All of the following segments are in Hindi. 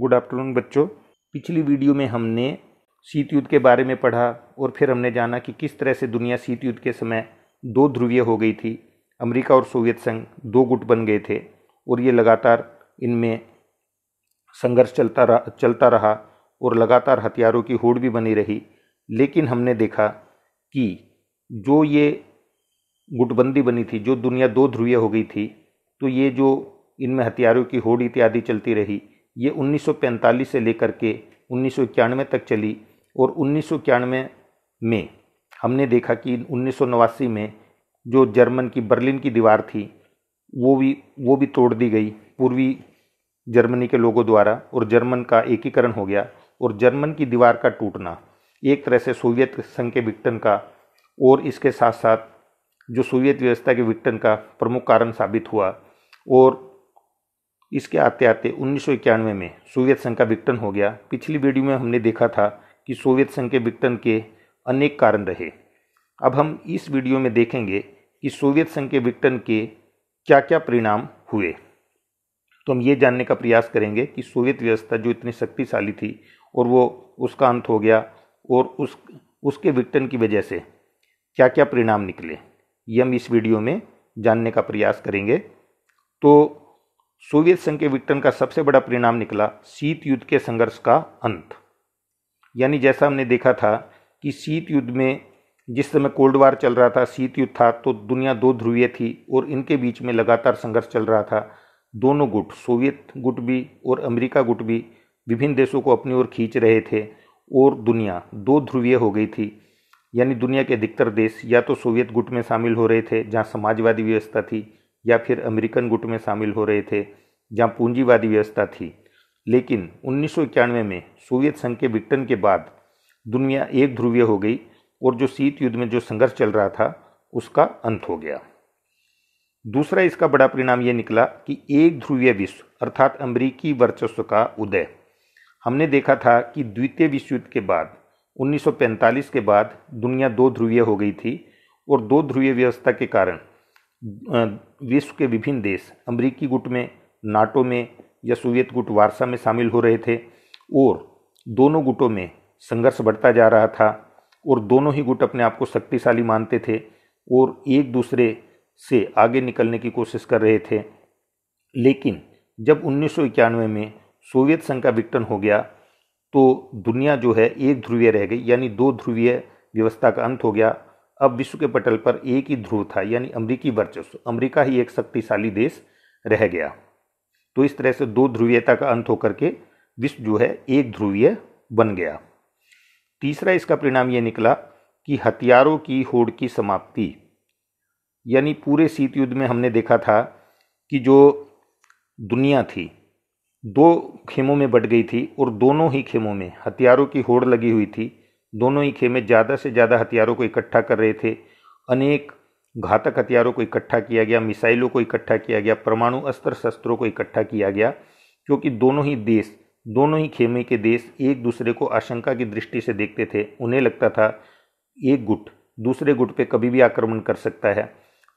गुड आफ्टरनून बच्चों पिछली वीडियो में हमने शीत युद्ध के बारे में पढ़ा और फिर हमने जाना कि किस तरह से दुनिया शीत युद्ध के समय दो ध्रुवीय हो गई थी अमेरिका और सोवियत संघ दो गुट बन गए थे और ये लगातार इनमें संघर्ष चलता रहा चलता रहा और लगातार हथियारों की होड़ भी बनी रही लेकिन हमने देखा कि जो ये गुटबंदी बनी थी जो दुनिया दो ध्रुवीय हो गई थी तो ये जो इनमें हथियारों की होड़ इत्यादि चलती रही ये 1945 से लेकर के उन्नीस तक चली और उन्नीस में हमने देखा कि उन्नीस में जो जर्मन की बर्लिन की दीवार थी वो भी वो भी तोड़ दी गई पूर्वी जर्मनी के लोगों द्वारा और जर्मन का एकीकरण हो गया और जर्मन की दीवार का टूटना एक तरह से सोवियत संघ के विक्टन का और इसके साथ साथ जो सोवियत व्यवस्था के विक्टन का प्रमुख कारण साबित हुआ और इसके आते आते उन्नीस में सोवियत संघ का विघटन हो गया पिछली वीडियो में हमने देखा था कि सोवियत संघ के विघटन के अनेक कारण रहे अब हम इस वीडियो में देखेंगे कि सोवियत संघ के विघटन के क्या क्या परिणाम हुए तो हम ये जानने का प्रयास करेंगे कि सोवियत व्यवस्था जो इतनी शक्तिशाली थी और वो उसका अंत हो गया और उस उसके विघटन की वजह से क्या क्या परिणाम निकले ये हम इस वीडियो में जानने का प्रयास करेंगे तो सोवियत संघ के विघटन का सबसे बड़ा परिणाम निकला शीत युद्ध के संघर्ष का अंत यानी जैसा हमने देखा था कि शीत युद्ध में जिस समय कोल्ड वार चल रहा था शीत युद्ध था तो दुनिया दो ध्रुवीय थी और इनके बीच में लगातार संघर्ष चल रहा था दोनों गुट सोवियत गुट भी और अमेरिका गुट भी विभिन्न देशों को अपनी ओर खींच रहे थे और दुनिया दो ध्रुवीय हो गई थी यानी दुनिया के अधिकतर देश या तो सोवियत गुट में शामिल हो रहे थे जहाँ समाजवादी व्यवस्था थी या फिर अमेरिकन गुट में शामिल हो रहे थे जहां पूंजीवादी व्यवस्था थी लेकिन उन्नीस में सोवियत संघ के विघटन के बाद दुनिया एक ध्रुवीय हो गई और जो शीत युद्ध में जो संघर्ष चल रहा था उसका अंत हो गया दूसरा इसका बड़ा परिणाम ये निकला कि एक ध्रुवीय विश्व अर्थात अमरीकी वर्चस्व का उदय हमने देखा था कि द्वितीय विश्व युद्ध के बाद 1945 के बाद दुनिया दो ध्रुवीय हो गई थी और दो ध्रुवीय व्यवस्था के कारण विश्व के विभिन्न देश अमरीकी गुट में नाटो में या सोवियत गुट वारसा में शामिल हो रहे थे और दोनों गुटों में संघर्ष बढ़ता जा रहा था और दोनों ही गुट अपने आप को शक्तिशाली मानते थे और एक दूसरे से आगे निकलने की कोशिश कर रहे थे लेकिन जब उन्नीस में सोवियत संघ का विघटन हो गया तो दुनिया जो है एक ध्रुवीय रह गई यानी दो ध्रुवीय व्यवस्था का अंत हो गया अब विश्व के पटल पर एक ही ध्रुव था यानी अमरीकी वर्चस्व अमरीका ही एक शक्तिशाली देश रह गया तो इस तरह से दो ध्रुवीयता का अंत होकर के विश्व जो है एक ध्रुवीय बन गया तीसरा इसका परिणाम ये निकला कि हथियारों की होड़ की समाप्ति यानी पूरे शीत युद्ध में हमने देखा था कि जो दुनिया थी दो खेमों में बट गई थी और दोनों ही खेमों में हथियारों की होड़ लगी हुई थी दोनों ही खेमे ज़्यादा से ज़्यादा हथियारों को इकट्ठा कर रहे थे अनेक घातक हथियारों को इकट्ठा किया गया मिसाइलों को इकट्ठा किया गया परमाणु अस्त्र शस्त्रों को इकट्ठा किया गया क्योंकि दोनों ही देश दोनों ही खेमे के देश एक दूसरे को आशंका की दृष्टि से देखते थे उन्हें लगता था एक गुट दूसरे गुट पे कभी भी आक्रमण कर सकता है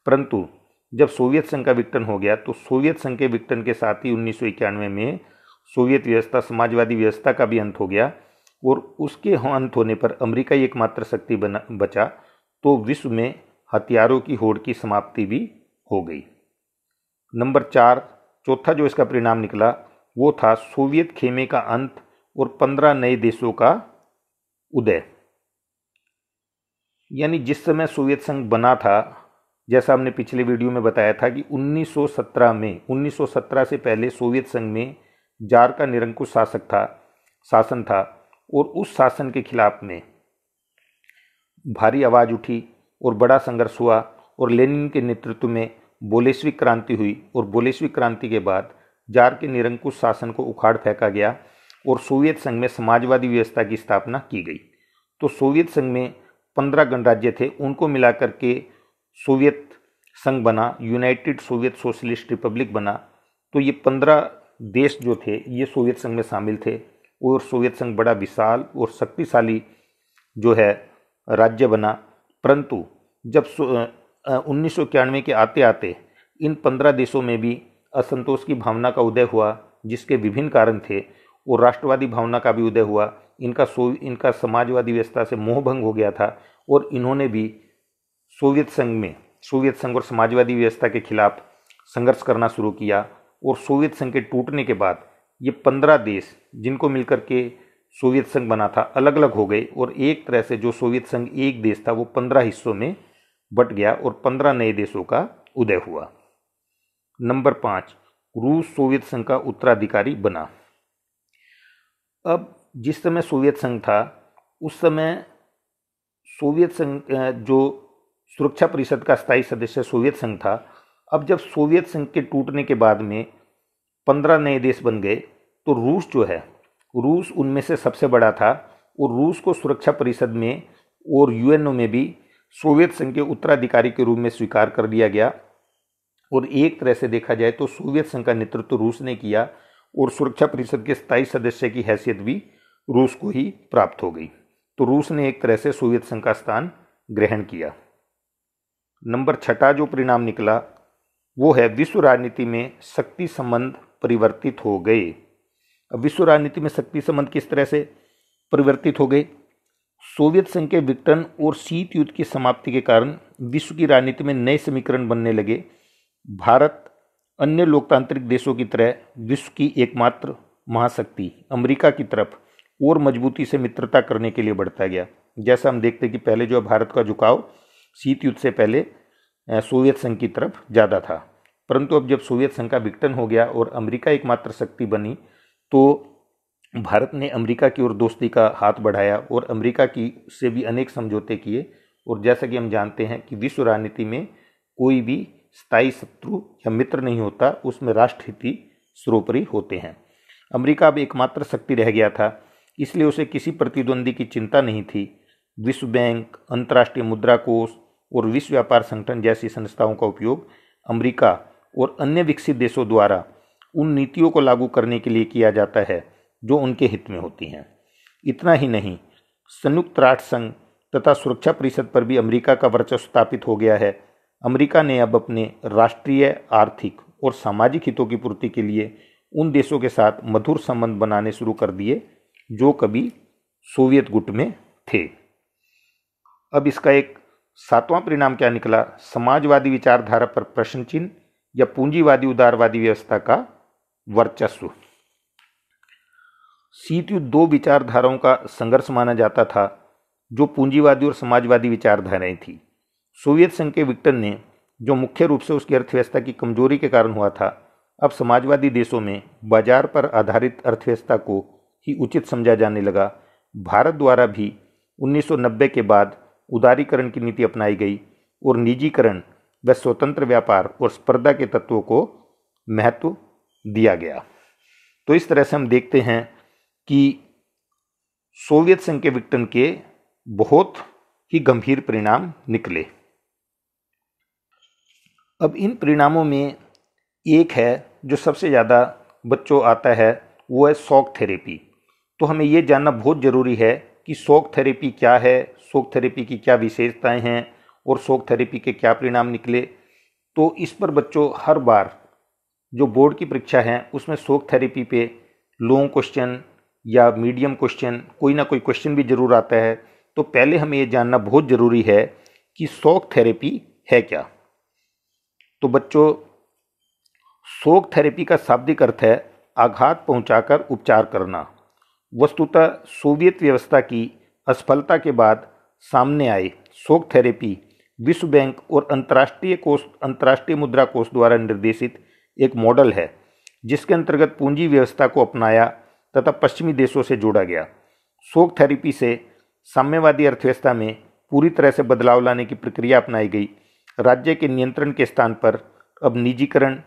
परंतु जब सोवियत संघ का विघटन हो गया तो सोवियत संघ के विघटन के साथ ही उन्नीस में सोवियत व्यवस्था समाजवादी व्यवस्था का भी अंत हो गया और उसके अंत होने पर अमेरिका ही एकमात्र शक्ति बना बचा तो विश्व में हथियारों की होड़ की समाप्ति भी हो गई नंबर चार चौथा जो इसका परिणाम निकला वो था सोवियत खेमे का अंत और पंद्रह नए देशों का उदय यानी जिस समय सोवियत संघ बना था जैसा हमने पिछले वीडियो में बताया था कि 1917 में 1917 से पहले सोवियत संघ में जार का निरंकुश शासक था शासन था और उस शासन के खिलाफ में भारी आवाज़ उठी और बड़ा संघर्ष हुआ और लेनिन के नेतृत्व में बोलेश्विक क्रांति हुई और बोलेश्विक क्रांति के बाद जार के निरंकुश शासन को उखाड़ फेंका गया और सोवियत संघ में समाजवादी व्यवस्था की स्थापना की गई तो सोवियत संघ में पंद्रह गणराज्य थे उनको मिलाकर के सोवियत संघ बना यूनाइटेड सोवियत सोशलिस्ट रिपब्लिक बना तो ये पंद्रह देश जो थे ये सोवियत संघ में शामिल थे और सोवियत संघ बड़ा विशाल और शक्तिशाली जो है राज्य बना परंतु जब उन्नीस के आते आते इन पंद्रह देशों में भी असंतोष की भावना का उदय हुआ जिसके विभिन्न कारण थे और राष्ट्रवादी भावना का भी उदय हुआ इनका सो इनका समाजवादी व्यवस्था से मोह भंग हो गया था और इन्होंने भी सोवियत संघ में सोवियत संघ और समाजवादी व्यवस्था के खिलाफ संघर्ष करना शुरू किया और सोवियत संघ के टूटने के बाद ये पंद्रह देश जिनको मिलकर के सोवियत संघ बना था अलग अलग हो गए और एक तरह से जो सोवियत संघ एक देश था वो पंद्रह हिस्सों में बट गया और पंद्रह नए देशों का उदय हुआ नंबर पाँच रूस सोवियत संघ का उत्तराधिकारी बना अब जिस समय सोवियत संघ था उस समय सोवियत संघ जो सुरक्षा परिषद का स्थायी सदस्य सोवियत संघ था अब जब सोवियत संघ के टूटने के बाद में पंद्रह नए देश बन गए तो रूस जो है रूस उनमें से सबसे बड़ा था और रूस को सुरक्षा परिषद में और यूएनओ में भी सोवियत संघ के उत्तराधिकारी के रूप में स्वीकार कर लिया गया और एक तरह से देखा जाए तो सोवियत संघ का नेतृत्व तो रूस ने किया और सुरक्षा परिषद के स्थायी सदस्य की हैसियत भी रूस को ही प्राप्त हो गई तो रूस ने एक तरह से सोवियत संघ का स्थान ग्रहण किया नंबर छठा जो परिणाम निकला वो है विश्व राजनीति में शक्ति संबंध परिवर्तित हो गए अब विश्व राजनीति में शक्ति संबंध किस तरह से परिवर्तित हो गए सोवियत संघ के विघटन और शीत युद्ध की समाप्ति के कारण विश्व की राजनीति में नए समीकरण बनने लगे भारत अन्य लोकतांत्रिक देशों की तरह विश्व की एकमात्र महाशक्ति अमेरिका की तरफ और मजबूती से मित्रता करने के लिए बढ़ता गया जैसा हम देखते हैं कि पहले जो भारत का झुकाव शीत युद्ध से पहले सोवियत संघ की तरफ ज़्यादा था परंतु अब जब सोवियत संघ का विघटन हो गया और अमेरिका एकमात्र शक्ति बनी तो भारत ने अमेरिका की ओर दोस्ती का हाथ बढ़ाया और अमेरिका की से भी अनेक समझौते किए और जैसा कि हम जानते हैं कि विश्व राजनीति में कोई भी स्थायी शत्रु या मित्र नहीं होता उसमें राष्ट्रहिति सर्वोपरि होते हैं अमेरिका अब एकमात्र शक्ति रह गया था इसलिए उसे किसी प्रतिद्वंदी की चिंता नहीं थी विश्व बैंक अंतर्राष्ट्रीय मुद्रा कोष और विश्व व्यापार संगठन जैसी संस्थाओं का उपयोग अमेरिका और अन्य विकसित देशों द्वारा उन नीतियों को लागू करने के लिए किया जाता है जो उनके हित में होती हैं इतना ही नहीं संयुक्त राष्ट्र संघ तथा सुरक्षा परिषद पर भी अमेरिका का वर्चस्व स्थापित हो गया है अमेरिका ने अब अपने राष्ट्रीय आर्थिक और सामाजिक हितों की पूर्ति के लिए उन देशों के साथ मधुर संबंध बनाने शुरू कर दिए जो कभी सोवियत गुट में थे अब इसका एक सातवां परिणाम क्या निकला समाजवादी विचारधारा पर प्रश्न चिन्ह या पूंजीवादी उदारवादी व्यवस्था का वर्चस्व युद्ध दो विचारधाराओं का संघर्ष माना जाता था जो पूंजीवादी और समाजवादी विचारधाराएं थी सोवियत संघ के विक्टन ने जो मुख्य रूप से उसकी अर्थव्यवस्था की कमजोरी के कारण हुआ था अब समाजवादी देशों में बाजार पर आधारित अर्थव्यवस्था को ही उचित समझा जाने लगा भारत द्वारा भी 1990 के बाद उदारीकरण की नीति अपनाई गई और निजीकरण व स्वतंत्र व्यापार और स्पर्धा के तत्वों को महत्व दिया गया तो इस तरह से हम देखते हैं कि सोवियत संघ के विघटन के बहुत ही गंभीर परिणाम निकले अब इन परिणामों में एक है जो सबसे ज़्यादा बच्चों आता है वो है शॉक थेरेपी तो हमें ये जानना बहुत ज़रूरी है कि शॉक थेरेपी क्या है शॉक थेरेपी की क्या विशेषताएं हैं और शोक थेरेपी के क्या परिणाम निकले तो इस पर बच्चों हर बार जो बोर्ड की परीक्षा है उसमें शोक थेरेपी पे लॉन्ग क्वेश्चन या मीडियम क्वेश्चन कोई ना कोई क्वेश्चन भी ज़रूर आता है तो पहले हमें ये जानना बहुत ज़रूरी है कि शोक थेरेपी है क्या तो बच्चों शोक थेरेपी का शाब्दिक अर्थ है आघात पहुंचाकर उपचार करना वस्तुतः सोवियत व्यवस्था की असफलता के बाद सामने आए शोक थेरेपी विश्व बैंक और अंतर्राष्ट्रीय कोष अंतर्राष्ट्रीय मुद्रा कोष द्वारा निर्देशित एक मॉडल है जिसके अंतर्गत पूंजी व्यवस्था को अपनाया तथा पश्चिमी देशों से जोड़ा गया शोक थेरेपी से साम्यवादी अर्थव्यवस्था में पूरी तरह से बदलाव लाने की प्रक्रिया अपनाई गई राज्य के नियंत्रण के स्थान पर अब निजीकरण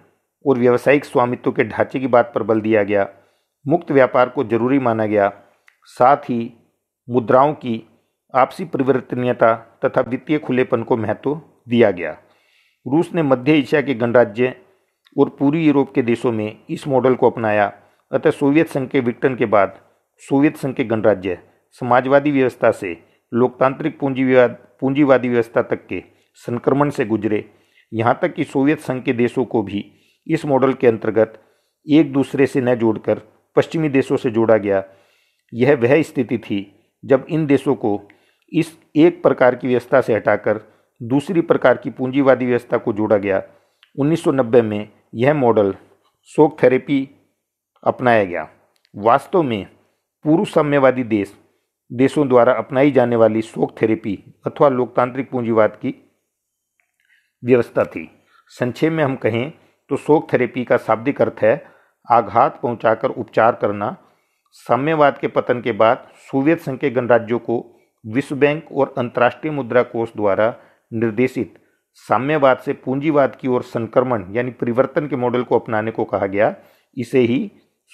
और व्यावसायिक स्वामित्व के ढांचे की बात पर बल दिया गया मुक्त व्यापार को जरूरी माना गया साथ ही मुद्राओं की आपसी परिवर्तनीयता तथा वित्तीय खुलेपन को महत्व दिया गया रूस ने मध्य एशिया के गणराज्य और पूर्वी यूरोप के देशों में इस मॉडल को अपनाया अतः सोवियत संघ के विघटन के बाद सोवियत संघ के गणराज्य समाजवादी व्यवस्था से लोकतांत्रिक पूंजीवाद पूंजीवादी व्यवस्था तक के संक्रमण से गुजरे यहाँ तक कि सोवियत संघ के देशों को भी इस मॉडल के अंतर्गत एक दूसरे से न जोड़कर पश्चिमी देशों से जोड़ा गया यह वह स्थिति थी जब इन देशों को इस एक प्रकार की व्यवस्था से हटाकर दूसरी प्रकार की पूंजीवादी व्यवस्था को जोड़ा गया 1990 में यह मॉडल शोक थेरेपी अपनाया गया वास्तव में पूर्व साम्यवादी देश देशों द्वारा अपनाई जाने वाली शोक थेरेपी अथवा लोकतांत्रिक पूंजीवाद की व्यवस्था थी संक्षेप में हम कहें तो शोक थेरेपी का शाब्दिक अर्थ है आघात पहुंचाकर उपचार करना साम्यवाद के पतन के बाद सोवियत संघ के गणराज्यों को विश्व बैंक और अंतर्राष्ट्रीय मुद्रा कोष द्वारा निर्देशित साम्यवाद से पूंजीवाद की ओर संक्रमण यानी परिवर्तन के मॉडल को अपनाने को कहा गया इसे ही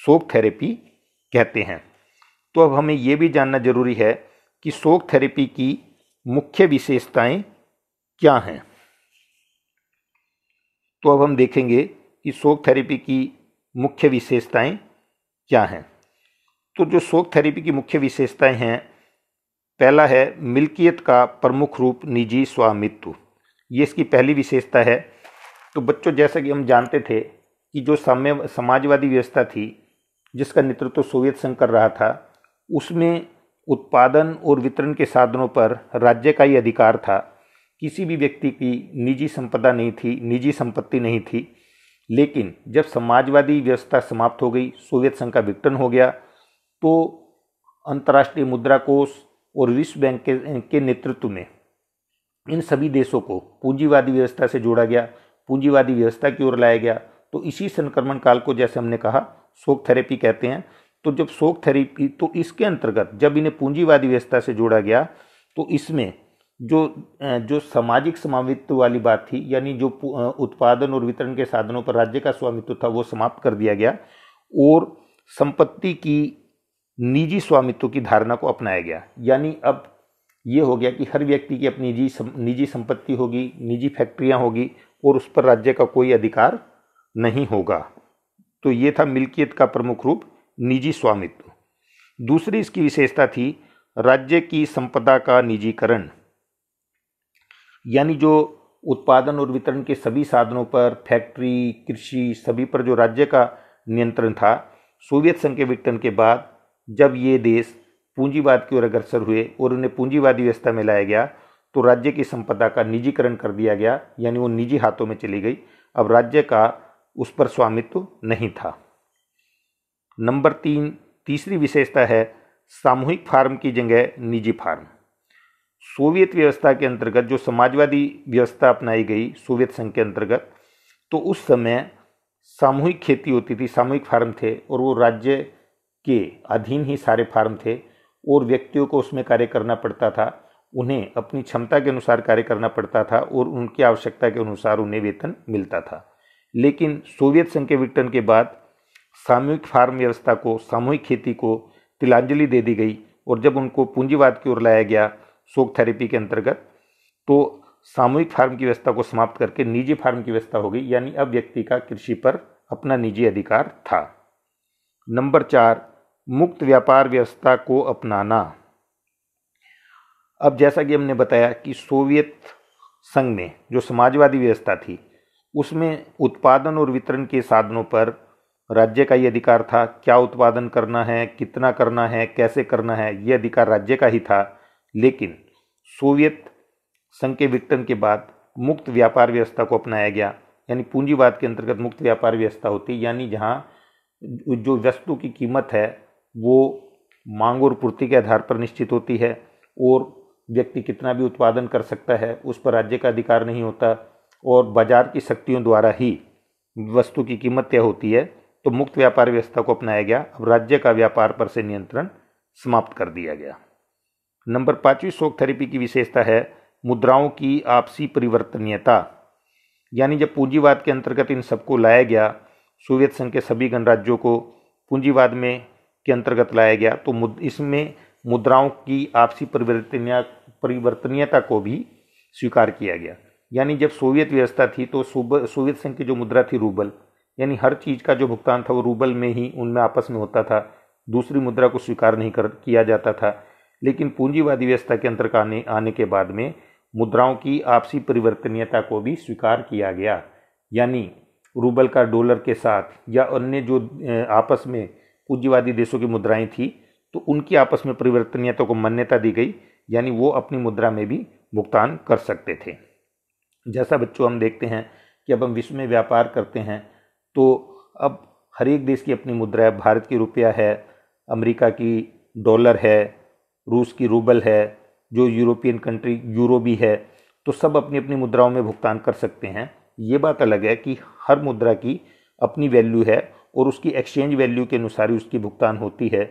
शोक थेरेपी कहते हैं तो अब हमें यह भी जानना जरूरी है कि शोक थेरेपी की मुख्य विशेषताएं क्या हैं तो अब हम देखेंगे कि शोक थेरेपी की मुख्य विशेषताएं क्या हैं तो जो शोक थेरेपी की मुख्य विशेषताएं हैं पहला है मिल्कियत का प्रमुख रूप निजी स्वामित्व ये इसकी पहली विशेषता है तो बच्चों जैसा कि हम जानते थे कि जो साम्य समाजवादी व्यवस्था थी जिसका नेतृत्व सोवियत संघ कर रहा था उसमें उत्पादन और वितरण के साधनों पर राज्य का ही अधिकार था किसी भी व्यक्ति की निजी संपदा नहीं थी निजी संपत्ति नहीं थी लेकिन जब समाजवादी व्यवस्था समाप्त हो गई सोवियत संघ का विघटन हो गया तो अंतर्राष्ट्रीय मुद्रा कोष और विश्व बैंक के, के नेतृत्व में इन सभी देशों को पूंजीवादी व्यवस्था से जोड़ा गया पूंजीवादी व्यवस्था की ओर लाया गया तो इसी संक्रमण काल को जैसे हमने कहा शोक थेरेपी कहते हैं तो जब शोक थेरेपी तो इसके अंतर्गत जब इन्हें पूंजीवादी व्यवस्था से जोड़ा गया तो इसमें जो जो सामाजिक स्वामित्व वाली बात थी यानी जो उत्पादन और वितरण के साधनों पर राज्य का स्वामित्व था वो समाप्त कर दिया गया और संपत्ति की निजी स्वामित्व की धारणा को अपनाया गया यानी अब ये हो गया कि हर व्यक्ति की अपनी निजी सम, निजी संपत्ति होगी निजी फैक्ट्रियां होगी और उस पर राज्य का कोई अधिकार नहीं होगा तो ये था मिल्कियत का प्रमुख रूप निजी स्वामित्व दूसरी इसकी विशेषता थी राज्य की संपदा का निजीकरण यानी जो उत्पादन और वितरण के सभी साधनों पर फैक्ट्री कृषि सभी पर जो राज्य का नियंत्रण था सोवियत संघ के विघटन के बाद जब ये देश पूंजीवाद की ओर अग्रसर हुए और उन्हें पूंजीवादी व्यवस्था में लाया गया तो राज्य की संपदा का निजीकरण कर दिया गया यानी वो निजी हाथों में चली गई अब राज्य का उस पर स्वामित्व नहीं था नंबर तीन तीसरी विशेषता है सामूहिक फार्म की जगह निजी फार्म सोवियत व्यवस्था के अंतर्गत जो समाजवादी व्यवस्था अपनाई गई सोवियत संघ के अंतर्गत तो उस समय सामूहिक खेती होती थी सामूहिक फार्म थे और वो राज्य के अधीन ही सारे फार्म थे और व्यक्तियों को उसमें कार्य करना पड़ता था उन्हें अपनी क्षमता के अनुसार कार्य करना पड़ता था और उनकी आवश्यकता के अनुसार उन्हें वेतन मिलता था लेकिन सोवियत संघ के विघटन के बाद सामूहिक फार्म व्यवस्था को सामूहिक खेती को तिलांजलि दे दी गई और जब उनको पूंजीवाद की ओर लाया गया शोक थेरेपी के अंतर्गत तो सामूहिक फार्म की व्यवस्था को समाप्त करके निजी फार्म की व्यवस्था हो गई यानी अब व्यक्ति का कृषि पर अपना निजी अधिकार था नंबर चार मुक्त व्यापार व्यवस्था को अपनाना अब जैसा कि हमने बताया कि सोवियत संघ में जो समाजवादी व्यवस्था थी उसमें उत्पादन और वितरण के साधनों पर राज्य का ये अधिकार था क्या उत्पादन करना है कितना करना है कैसे करना है ये अधिकार राज्य का ही था लेकिन सोवियत संघ के विघटन के बाद मुक्त व्यापार व्यवस्था को अपनाया गया यानी पूंजीवाद के अंतर्गत मुक्त व्यापार व्यवस्था होती यानी जहाँ जो वस्तु की कीमत है वो मांग और पूर्ति के आधार पर निश्चित होती है और व्यक्ति कितना भी उत्पादन कर सकता है उस पर राज्य का अधिकार नहीं होता और बाजार की शक्तियों द्वारा ही वस्तु की कीमत तय होती है तो मुक्त व्यापार व्यवस्था को अपनाया गया अब राज्य का व्यापार पर से नियंत्रण समाप्त कर दिया गया नंबर पाँचवीं शोक थेरेपी की विशेषता है मुद्राओं की आपसी परिवर्तनीयता यानी जब पूंजीवाद के अंतर्गत इन सबको लाया गया सोवियत संघ के सभी गणराज्यों को पूंजीवाद में के अंतर्गत लाया गया तो मुद, इसमें मुद्राओं की आपसी परिवर्तन परिवर्तनीयता को भी स्वीकार किया गया यानी जब सोवियत व्यवस्था थी तो सोवियत संघ की जो मुद्रा थी रूबल यानी हर चीज़ का जो भुगतान था वो रूबल में ही उनमें आपस में होता था दूसरी मुद्रा को स्वीकार नहीं कर किया जाता था लेकिन पूंजीवादी व्यवस्था के अंतर्गत आने आने के बाद में मुद्राओं की आपसी परिवर्तनीयता को भी स्वीकार किया गया यानी रूबल का डॉलर के साथ या अन्य जो आपस में पूंजीवादी देशों की मुद्राएं थी तो उनकी आपस में परिवर्तनीयता को मान्यता दी गई यानी वो अपनी मुद्रा में भी भुगतान कर सकते थे जैसा बच्चों हम देखते हैं कि अब हम विश्व में व्यापार करते हैं तो अब हर एक देश की अपनी मुद्रा है भारत की रुपया है अमेरिका की डॉलर है रूस की रूबल है जो यूरोपियन कंट्री यूरो भी है तो सब अपनी अपनी मुद्राओं में भुगतान कर सकते हैं ये बात अलग है कि हर मुद्रा की अपनी वैल्यू है और उसकी एक्सचेंज वैल्यू के अनुसार ही उसकी भुगतान होती है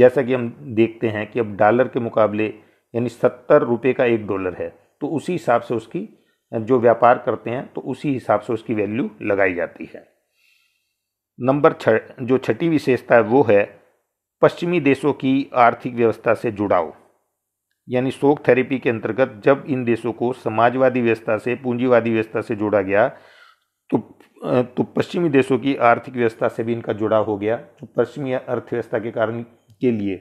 जैसा कि हम देखते हैं कि अब डॉलर के मुकाबले यानी सत्तर रुपये का एक डॉलर है तो उसी हिसाब से उसकी जो व्यापार करते हैं तो उसी हिसाब से उसकी वैल्यू लगाई जाती है नंबर छ जो छठी विशेषता है वो है पश्चिमी देशों की आर्थिक व्यवस्था से जुड़ाव यानी शोक थेरेपी के अंतर्गत जब इन देशों को समाजवादी व्यवस्था से पूंजीवादी व्यवस्था से जोड़ा गया तो तो पश्चिमी देशों की आर्थिक व्यवस्था से भी इनका जुड़ाव हो गया जो पश्चिमी अर्थव्यवस्था के कारण के लिए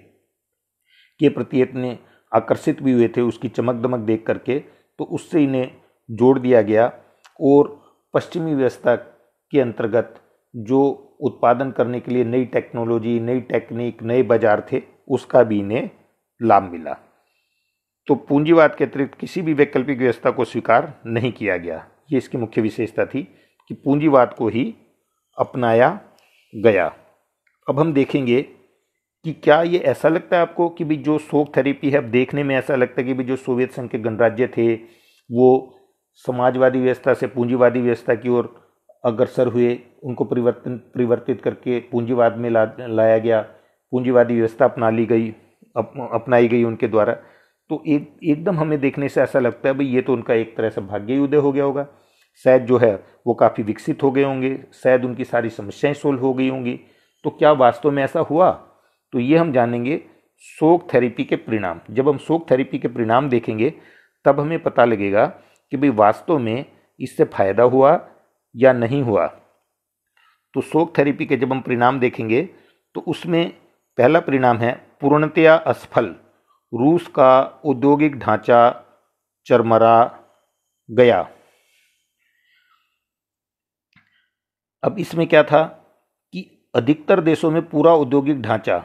के प्रति इतने आकर्षित भी हुए थे उसकी चमक दमक देख करके तो उससे इन्हें जोड़ दिया गया और पश्चिमी व्यवस्था के अंतर्गत जो उत्पादन करने के लिए नई टेक्नोलॉजी नई टेक्निक नए बाजार थे उसका भी इन्हें लाभ मिला तो पूंजीवाद के अतिरिक्त किसी भी वैकल्पिक व्यवस्था को स्वीकार नहीं किया गया ये इसकी मुख्य विशेषता थी कि पूंजीवाद को ही अपनाया गया अब हम देखेंगे कि क्या ये ऐसा लगता है आपको कि भी जो शोक थेरेपी है अब देखने में ऐसा लगता है कि भी जो सोवियत संघ के गणराज्य थे वो समाजवादी व्यवस्था से पूंजीवादी व्यवस्था की ओर अग्रसर हुए उनको परिवर्तन परिवर्तित करके पूंजीवाद में ला लाया गया पूंजीवादी व्यवस्था अपना ली गई अप, अपनाई गई उनके द्वारा तो एक एकदम हमें देखने से ऐसा लगता है भाई ये तो उनका एक तरह से भाग्य उदय हो गया होगा शायद जो है वो काफ़ी विकसित हो गए होंगे शायद उनकी सारी समस्याएं सोल्व हो गई होंगी तो क्या वास्तव में ऐसा हुआ तो ये हम जानेंगे शोक थेरेपी के परिणाम जब हम शोक थेरेपी के परिणाम देखेंगे तब हमें पता लगेगा कि भाई वास्तव में इससे फायदा हुआ या नहीं हुआ तो शोक थेरेपी के जब हम परिणाम देखेंगे तो उसमें पहला परिणाम है पूर्णतया असफल रूस का औद्योगिक ढांचा चरमरा गया अब इसमें क्या था कि अधिकतर देशों में पूरा औद्योगिक ढांचा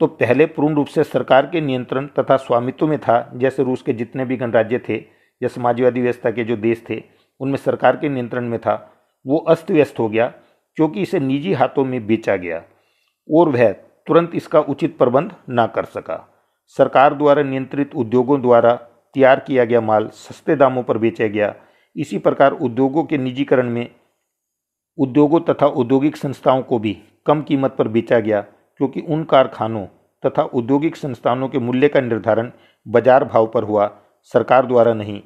तो पहले पूर्ण रूप से सरकार के नियंत्रण तथा स्वामित्व में था जैसे रूस के जितने भी गणराज्य थे या समाजवादी व्यवस्था के जो देश थे उनमें सरकार के नियंत्रण में था वो अस्त व्यस्त हो गया क्योंकि इसे निजी हाथों में बेचा गया और वह तुरंत इसका उचित प्रबंध ना कर सका सरकार द्वारा नियंत्रित उद्योगों द्वारा तैयार किया गया माल सस्ते दामों पर बेचा गया इसी प्रकार उद्योगों के निजीकरण में उद्योगों तथा औद्योगिक संस्थाओं को भी कम कीमत पर बेचा गया क्योंकि उन कारखानों तथा औद्योगिक संस्थानों के मूल्य का निर्धारण बाजार भाव पर हुआ सरकार द्वारा नहीं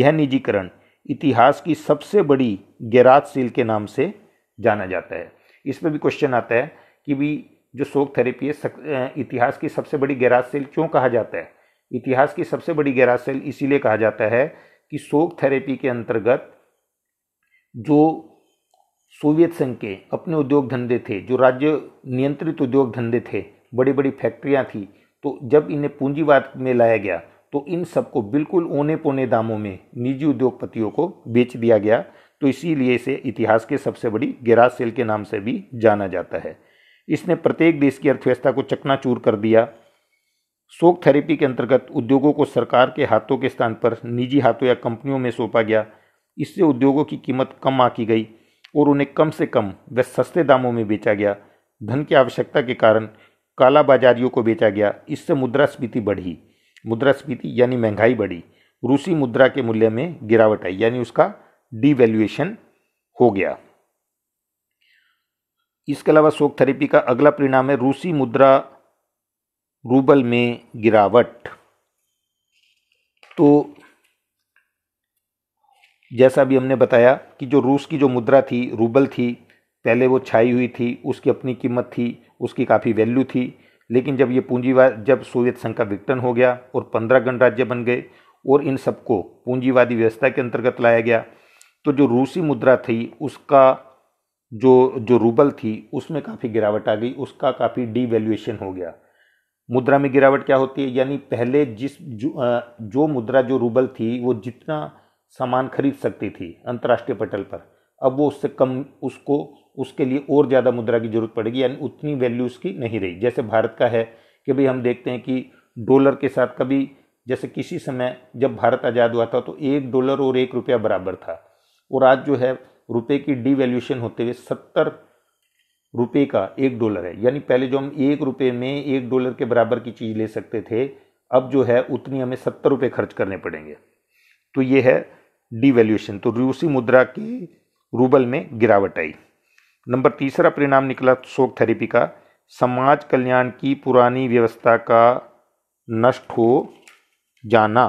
यह निजीकरण इतिहास की सबसे बड़ी गैराज सील के नाम से जाना जाता है इस पर भी क्वेश्चन आता है कि भी जो शोक थेरेपी है सक, इतिहास की सबसे बड़ी गैराज सेल क्यों कहा जाता है इतिहास की सबसे बड़ी गैराज सेल इसीलिए कहा जाता है कि शोक थेरेपी के अंतर्गत जो सोवियत संघ के अपने उद्योग धंधे थे जो राज्य नियंत्रित उद्योग धंधे थे बड़ी बड़ी फैक्ट्रियाँ थी तो जब इन्हें पूंजीवाद में लाया गया तो इन सबको बिल्कुल ओने पोने दामों में निजी उद्योगपतियों को बेच दिया गया तो इसीलिए इसे इतिहास के सबसे बड़ी गैराज सेल के नाम से भी जाना जाता है इसने प्रत्येक देश की अर्थव्यवस्था को चकनाचूर कर दिया शोक थेरेपी के अंतर्गत उद्योगों को सरकार के हाथों के स्थान पर निजी हाथों या कंपनियों में सौंपा गया इससे उद्योगों की कीमत कम आकी गई और उन्हें कम से कम व सस्ते दामों में बेचा गया धन की आवश्यकता के कारण काला बाजारियों को बेचा गया इससे मुद्रास्फीति बढ़ी मुद्रास्फीति यानी महंगाई बढ़ी रूसी मुद्रा के मूल्य में गिरावट आई यानी उसका डिवेल्युएशन हो गया इसके अलावा शोक थेरेपी का अगला परिणाम है रूसी मुद्रा रूबल में गिरावट तो जैसा भी हमने बताया कि जो रूस की जो मुद्रा थी रूबल थी पहले वो छाई हुई थी उसकी अपनी कीमत थी उसकी काफ़ी वैल्यू थी लेकिन जब ये पूंजीवाद जब सोवियत संघ का विघटन हो गया और पंद्रह गणराज्य बन गए और इन सबको पूंजीवादी व्यवस्था के अंतर्गत लाया गया तो जो रूसी मुद्रा थी उसका जो जो रूबल थी उसमें काफ़ी गिरावट आ गई उसका काफ़ी वैल्यूएशन हो गया मुद्रा में गिरावट क्या होती है यानी पहले जिस जो, जो मुद्रा जो रूबल थी वो जितना सामान खरीद सकती थी अंतर्राष्ट्रीय पटल पर अब वो उससे कम उसको उसके लिए और ज़्यादा मुद्रा की जरूरत पड़ेगी यानी उतनी वैल्यू उसकी नहीं रही जैसे भारत का है कि भाई हम देखते हैं कि डॉलर के साथ कभी जैसे किसी समय जब भारत आज़ाद हुआ था तो एक डॉलर और एक रुपया बराबर था और आज जो है रुपये की डिवैल्यूशन होते हुए सत्तर रुपये का एक डॉलर है यानी पहले जो हम एक रुपये में एक डॉलर के बराबर की चीज़ ले सकते थे अब जो है उतनी हमें सत्तर रुपये खर्च करने पड़ेंगे तो ये है डिवेल्यूशन तो रूसी मुद्रा की रूबल में गिरावट आई नंबर तीसरा परिणाम निकला शोक थेरेपी का समाज कल्याण की पुरानी व्यवस्था का नष्ट हो जाना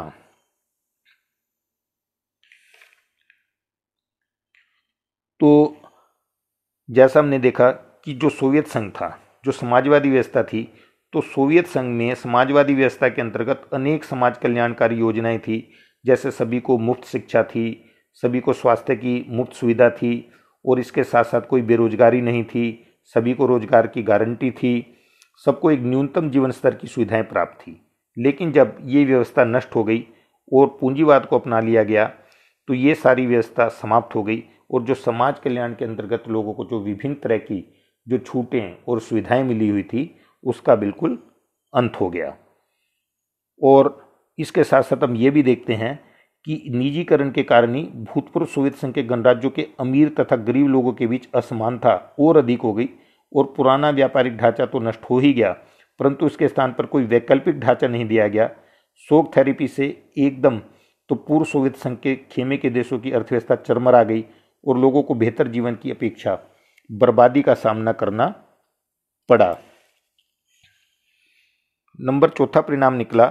तो जैसा हमने देखा कि जो सोवियत संघ था जो समाजवादी व्यवस्था थी तो सोवियत संघ में समाजवादी व्यवस्था के अंतर्गत अनेक समाज कल्याणकारी योजनाएं थी जैसे सभी को मुफ्त शिक्षा थी सभी को स्वास्थ्य की मुफ्त सुविधा थी और इसके साथ साथ कोई बेरोजगारी नहीं थी सभी को रोजगार की गारंटी थी सबको एक न्यूनतम जीवन स्तर की सुविधाएं प्राप्त थी लेकिन जब ये व्यवस्था नष्ट हो गई और पूंजीवाद को अपना लिया गया तो ये सारी व्यवस्था समाप्त हो गई और जो समाज कल्याण के अंतर्गत लोगों को जो विभिन्न तरह की जो छूटें और सुविधाएं मिली हुई थी उसका बिल्कुल अंत हो गया और इसके साथ साथ हम ये भी देखते हैं कि निजीकरण के कारण ही भूतपूर्व सोवियत संघ के गणराज्यों के अमीर तथा गरीब लोगों के बीच असमानता और अधिक हो गई और पुराना व्यापारिक ढांचा तो नष्ट हो ही गया परंतु इसके स्थान पर कोई वैकल्पिक ढांचा नहीं दिया गया शोक थेरेपी से एकदम तो पूर्व सोवियत संघ के खेमे के देशों की अर्थव्यवस्था चरमरा गई और लोगों को बेहतर जीवन की अपेक्षा बर्बादी का सामना करना पड़ा नंबर चौथा परिणाम निकला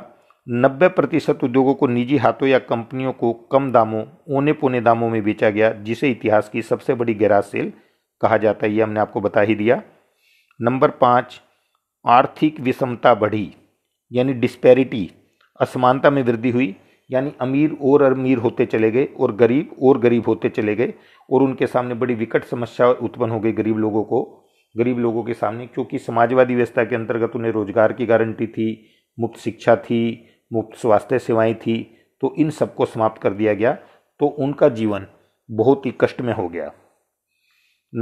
नब्बे प्रतिशत उद्योगों को निजी हाथों या कंपनियों को कम दामों ओने पोने दामों में बेचा गया जिसे इतिहास की सबसे बड़ी गैराज सेल कहा जाता है ये हमने आपको बता ही दिया नंबर पाँच आर्थिक विषमता बढ़ी यानी डिस्पैरिटी असमानता में वृद्धि हुई यानी अमीर और अमीर होते चले गए और गरीब और गरीब होते चले गए और उनके सामने बड़ी विकट समस्या उत्पन्न हो गई गरीब लोगों को गरीब लोगों के सामने क्योंकि समाजवादी व्यवस्था के अंतर्गत उन्हें रोजगार की गारंटी थी मुफ्त शिक्षा थी मुफ्त स्वास्थ्य सेवाएं थी तो इन सबको समाप्त कर दिया गया तो उनका जीवन बहुत ही कष्ट में हो गया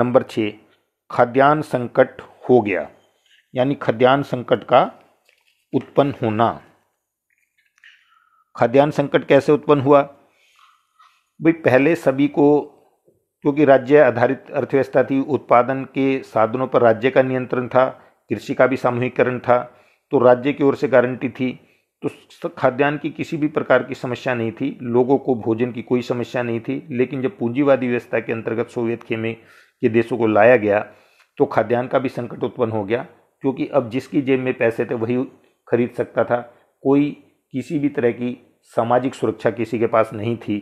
नंबर छः खाद्यान्न संकट हो गया यानी खाद्यान्न संकट का उत्पन्न होना खाद्यान्न संकट कैसे उत्पन्न हुआ भाई पहले सभी को क्योंकि राज्य आधारित अर्थव्यवस्था थी उत्पादन के साधनों पर राज्य का नियंत्रण था कृषि का भी सामूहिकरण था तो राज्य की ओर से गारंटी थी तो खाद्यान्न की किसी भी प्रकार की समस्या नहीं थी लोगों को भोजन की कोई समस्या नहीं थी लेकिन जब पूंजीवादी व्यवस्था के अंतर्गत सोवियत खेमे के देशों को लाया गया तो खाद्यान्न का भी संकट उत्पन्न हो गया क्योंकि अब जिसकी जेब में पैसे थे वही खरीद सकता था कोई किसी भी तरह की सामाजिक सुरक्षा किसी के पास नहीं थी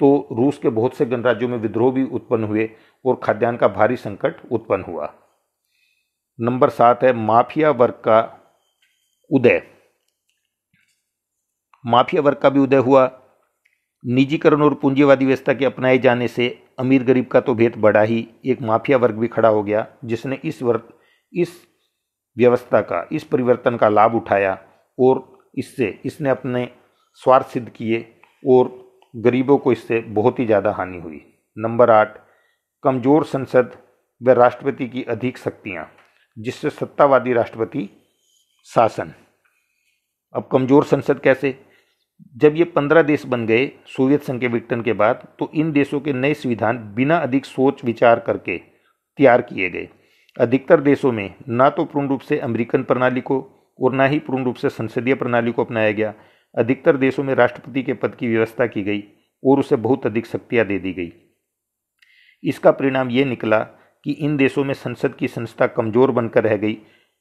तो रूस के बहुत से गणराज्यों में विद्रोह भी उत्पन्न हुए और खाद्यान्न का भारी संकट उत्पन्न हुआ नंबर सात है माफिया वर्ग का उदय माफिया वर्ग का भी उदय हुआ निजीकरण और पूंजीवादी व्यवस्था के अपनाए जाने से अमीर गरीब का तो भेद बढ़ा ही एक माफिया वर्ग भी खड़ा हो गया जिसने इस वर्ग इस व्यवस्था का इस परिवर्तन का लाभ उठाया और इससे इसने अपने स्वार्थ सिद्ध किए और गरीबों को इससे बहुत ही ज़्यादा हानि हुई नंबर आठ कमज़ोर संसद व राष्ट्रपति की अधिक शक्तियाँ जिससे सत्तावादी राष्ट्रपति शासन अब कमज़ोर संसद कैसे जब ये पंद्रह देश बन गए सोवियत संघ के विघटन के बाद तो इन देशों के नए संविधान बिना अधिक सोच विचार करके तैयार किए गए अधिकतर देशों में ना तो पूर्ण रूप से अमेरिकन प्रणाली को और ना ही पूर्ण रूप से संसदीय प्रणाली को अपनाया गया अधिकतर देशों में राष्ट्रपति के पद की व्यवस्था की गई और उसे बहुत अधिक शक्तियाँ दे दी गई इसका परिणाम ये निकला कि इन देशों में संसद की संस्था कमजोर बनकर रह गई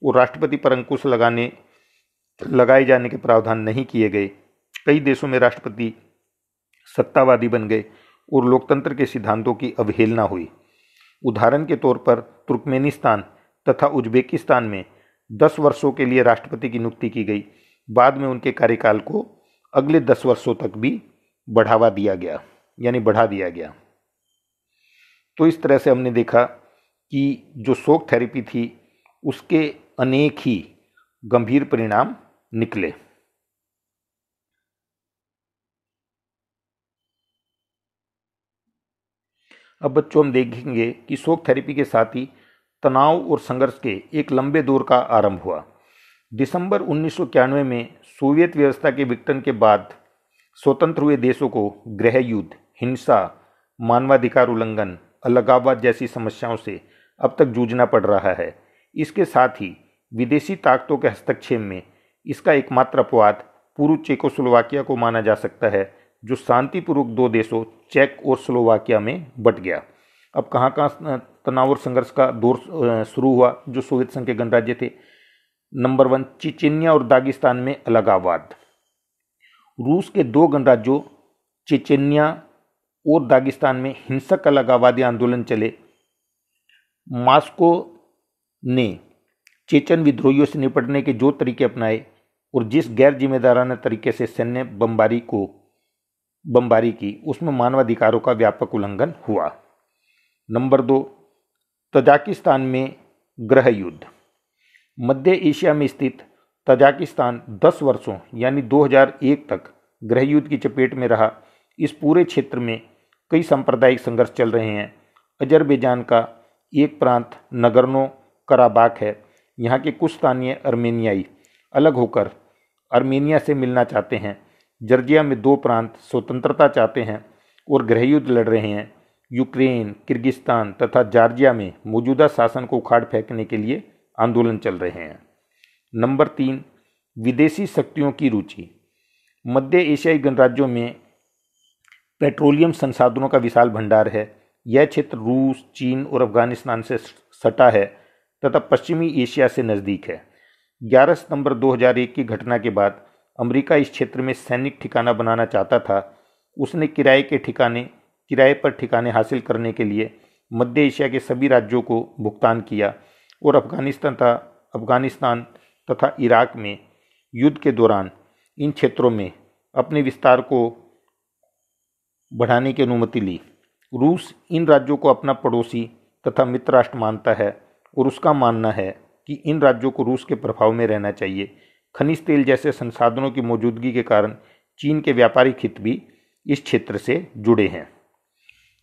और राष्ट्रपति पर अंकुश लगाने लगाए जाने के प्रावधान नहीं किए गए कई देशों में राष्ट्रपति सत्तावादी बन गए और लोकतंत्र के सिद्धांतों की अवहेलना हुई उदाहरण के तौर पर तुर्कमेनिस्तान तथा उज्बेकिस्तान में दस वर्षों के लिए राष्ट्रपति की नियुक्ति की गई बाद में उनके कार्यकाल को अगले दस वर्षों तक भी बढ़ावा दिया गया यानी बढ़ा दिया गया तो इस तरह से हमने देखा कि जो शोक थेरेपी थी उसके अनेक ही गंभीर परिणाम निकले अब बच्चों हम देखेंगे कि शोक थेरेपी के साथ ही तनाव और संघर्ष के एक लंबे दौर का आरंभ हुआ दिसंबर उन्नीस में सोवियत व्यवस्था के विघटन के बाद स्वतंत्र हुए देशों को गृह युद्ध हिंसा मानवाधिकार उल्लंघन अलगाववाद जैसी समस्याओं से अब तक जूझना पड़ रहा है इसके साथ ही विदेशी ताकतों के हस्तक्षेप में इसका एकमात्र अपवाद पूर्व चेकोस्लोवाकिया को माना जा सकता है जो शांतिपूर्वक दो देशों चेक और स्लोवाकिया में बट गया अब कहाँ कहाँ तनाव और संघर्ष का दौर शुरू हुआ जो सोवियत संघ के गणराज्य थे नंबर वन चिचेनिया और दागिस्तान में अलगावाद रूस के दो गणराज्यों चेचेनिया और दागिस्तान में हिंसक अलगावादी आंदोलन चले मास्को ने चेचन विद्रोहियों से निपटने के जो तरीके अपनाए और जिस गैर जिम्मेदाराना तरीके से सैन्य बमबारी को बमबारी की उसमें मानवाधिकारों का व्यापक उल्लंघन हुआ नंबर दो तजाकिस्तान में ग्रह युद्ध मध्य एशिया में स्थित तजाकिस्तान 10 वर्षों यानी 2001 तक ग्रह युद्ध की चपेट में रहा इस पूरे क्षेत्र में कई सांप्रदायिक संघर्ष चल रहे हैं अजरबैजान का एक प्रांत नगरनो कराबाक है यहाँ के कुछ स्थानीय अर्मेनियाई अलग होकर अर्मेनिया से मिलना चाहते हैं जर्जिया में दो प्रांत स्वतंत्रता चाहते हैं और गृह युद्ध लड़ रहे हैं यूक्रेन किर्गिस्तान तथा जार्जिया में मौजूदा शासन को उखाड़ फेंकने के लिए आंदोलन चल रहे हैं नंबर तीन विदेशी शक्तियों की रुचि मध्य एशियाई गणराज्यों में पेट्रोलियम संसाधनों का विशाल भंडार है यह क्षेत्र रूस चीन और अफगानिस्तान से सटा है तथा पश्चिमी एशिया से नज़दीक है 11 सितंबर 2001 की घटना के बाद अमेरिका इस क्षेत्र में सैनिक ठिकाना बनाना चाहता था उसने किराए के ठिकाने किराए पर ठिकाने हासिल करने के लिए मध्य एशिया के सभी राज्यों को भुगतान किया और अफगानिस्तान तथा अफगानिस्तान तथा इराक में युद्ध के दौरान इन क्षेत्रों में अपने विस्तार को बढ़ाने की अनुमति ली रूस इन राज्यों को अपना पड़ोसी तथा मित्र राष्ट्र मानता है और उसका मानना है कि इन राज्यों को रूस के प्रभाव में रहना चाहिए खनिज तेल जैसे संसाधनों की मौजूदगी के कारण चीन के व्यापारिक हित भी इस क्षेत्र से जुड़े हैं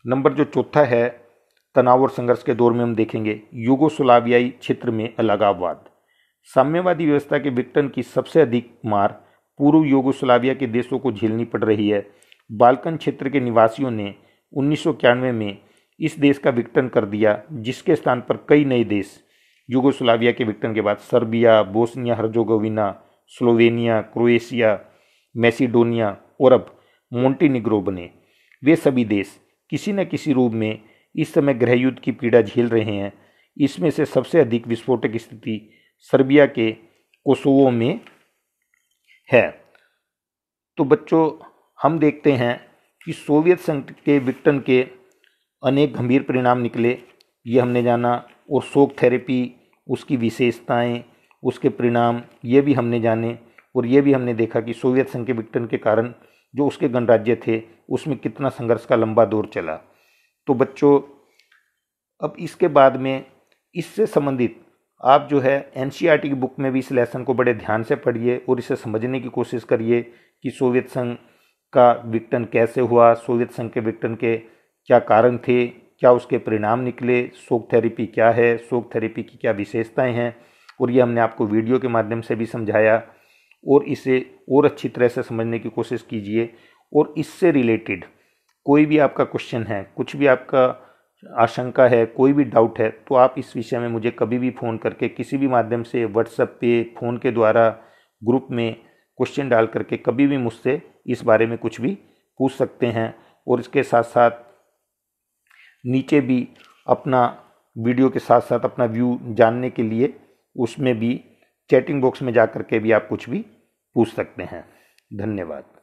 नंबर जो चौथा है तनाव और संघर्ष के दौर में हम देखेंगे युगोस्लावियाई क्षेत्र में अलगाववाद साम्यवादी व्यवस्था के विघटन की सबसे अधिक मार पूर्व युगोस्लाविया के देशों को झेलनी पड़ रही है बालकन क्षेत्र के निवासियों ने उन्नीस में इस देश का विघटन कर दिया जिसके स्थान पर कई नए देश यूगोस्लाविया के विघटन के बाद Serbia Bosnia Herzegovina Slovenia Croatia Macedonia और अब मोंटीनिग्रो बने वे सभी देश किसी न किसी रूप में इस समय गृहयुद्ध की पीड़ा झेल रहे हैं इसमें से सबसे अधिक विस्फोटक स्थिति सर्बिया के कोसोवो में है तो बच्चों हम देखते हैं कि सोवियत संघ के विक्टन के अनेक गंभीर परिणाम निकले ये हमने जाना और शोक थेरेपी उसकी विशेषताएं उसके परिणाम ये भी हमने जाने और ये भी हमने देखा कि सोवियत संघ के विघटन के कारण जो उसके गणराज्य थे उसमें कितना संघर्ष का लंबा दौर चला तो बच्चों अब इसके बाद में इससे संबंधित आप जो है एन e की बुक में भी इस लेसन को बड़े ध्यान से पढ़िए और इसे समझने की कोशिश करिए कि सोवियत संघ का विघटन कैसे हुआ सोवियत संघ के विघटन के क्या कारण थे क्या उसके परिणाम निकले सोक थेरेपी क्या है सोक थेरेपी की क्या विशेषताएं हैं और ये हमने आपको वीडियो के माध्यम से भी समझाया और इसे और अच्छी तरह से समझने की कोशिश कीजिए और इससे रिलेटेड कोई भी आपका क्वेश्चन है कुछ भी आपका आशंका है कोई भी डाउट है तो आप इस विषय में मुझे कभी भी फ़ोन करके किसी भी माध्यम से व्हाट्सएप पे फ़ोन के द्वारा ग्रुप में क्वेश्चन डाल करके कभी भी मुझसे इस बारे में कुछ भी पूछ सकते हैं और इसके साथ साथ नीचे भी अपना वीडियो के साथ साथ अपना व्यू जानने के लिए उसमें भी चैटिंग बॉक्स में जा कर के भी आप कुछ भी पूछ सकते हैं धन्यवाद